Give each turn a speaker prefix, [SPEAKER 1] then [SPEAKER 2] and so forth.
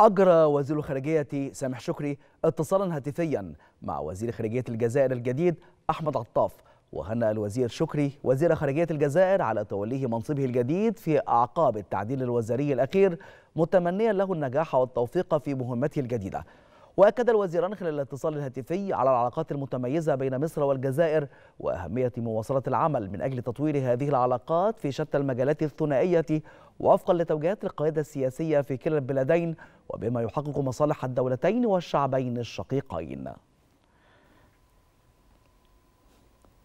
[SPEAKER 1] أجرى وزير الخارجية سامح شكري اتصالا هاتفيا مع وزير خارجية الجزائر الجديد أحمد عطاف وهنأ الوزير شكري وزير خارجية الجزائر على توليه منصبه الجديد في أعقاب التعديل الوزاري الأخير متمنيا له النجاح والتوفيق في مهمته الجديدة وأكد الوزيران خلال الاتصال الهاتفي على العلاقات المتميزة بين مصر والجزائر وأهمية مواصلة العمل من أجل تطوير هذه العلاقات في شتى المجالات الثنائية وفقا لتوجيهات القيادة السياسية في كلا البلدين وبما يحقق مصالح الدولتين والشعبين الشقيقين